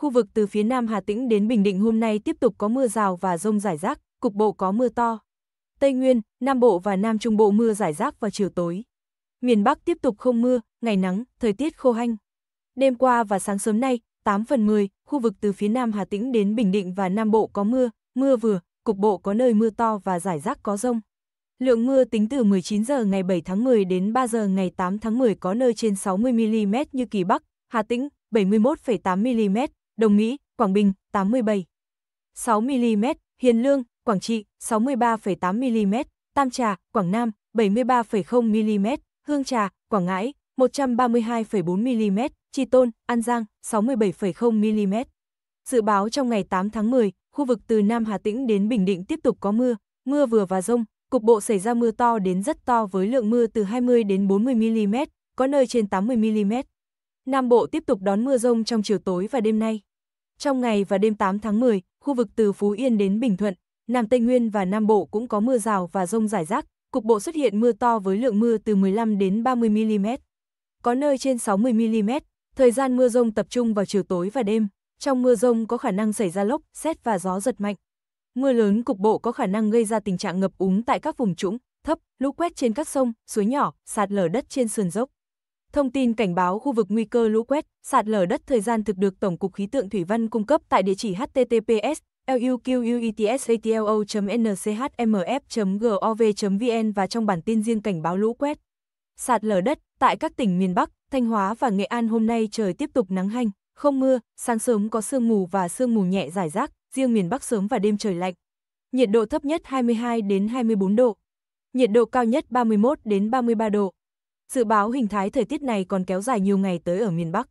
Khu vực từ phía Nam Hà Tĩnh đến Bình Định hôm nay tiếp tục có mưa rào và rông rải rác, cục bộ có mưa to. Tây Nguyên, Nam Bộ và Nam Trung Bộ mưa rải rác vào chiều tối. Miền Bắc tiếp tục không mưa, ngày nắng, thời tiết khô hanh. Đêm qua và sáng sớm nay, 8 phần 10, khu vực từ phía Nam Hà Tĩnh đến Bình Định và Nam Bộ có mưa, mưa vừa, cục bộ có nơi mưa to và rải rác có rông. Lượng mưa tính từ 19 giờ ngày 7 tháng 10 đến 3 giờ ngày 8 tháng 10 có nơi trên 60 mm như Kỳ Bắc, Hà Tĩnh 71,8 mm, Đồng Mỹ, Quảng Bình 87,6mm, Hiền Lương, Quảng Trị 63,8mm, Tam Trà, Quảng Nam 73,0mm, Hương Trà, Quảng Ngãi 132,4mm, Tri Tôn, An Giang 67,0mm. Dự báo trong ngày 8 tháng 10, khu vực từ Nam Hà Tĩnh đến Bình Định tiếp tục có mưa, mưa vừa và rông, cục bộ xảy ra mưa to đến rất to với lượng mưa từ 20 đến 40 mm, có nơi trên 80 mm. Nam Bộ tiếp tục đón mưa rông trong chiều tối và đêm nay. Trong ngày và đêm 8 tháng 10, khu vực từ Phú Yên đến Bình Thuận, Nam Tây Nguyên và Nam Bộ cũng có mưa rào và rông rải rác, cục bộ xuất hiện mưa to với lượng mưa từ 15 đến 30 mm. Có nơi trên 60 mm, thời gian mưa rông tập trung vào chiều tối và đêm. Trong mưa rông có khả năng xảy ra lốc, xét và gió giật mạnh. Mưa lớn cục bộ có khả năng gây ra tình trạng ngập úng tại các vùng trũng, thấp, lũ quét trên các sông, suối nhỏ, sạt lở đất trên sườn dốc. Thông tin cảnh báo khu vực nguy cơ lũ quét, sạt lở đất thời gian thực được Tổng cục Khí tượng Thủy văn cung cấp tại địa chỉ https luqetsatlo.nchmf.gov.vn và trong bản tin riêng cảnh báo lũ quét. Sạt lở đất tại các tỉnh miền Bắc, Thanh Hóa và Nghệ An hôm nay trời tiếp tục nắng hanh, không mưa, sáng sớm có sương mù và sương mù nhẹ giải rác, riêng miền Bắc sớm và đêm trời lạnh. Nhiệt độ thấp nhất 22 đến 24 độ. Nhiệt độ cao nhất 31 đến 33 độ. Dự báo hình thái thời tiết này còn kéo dài nhiều ngày tới ở miền Bắc.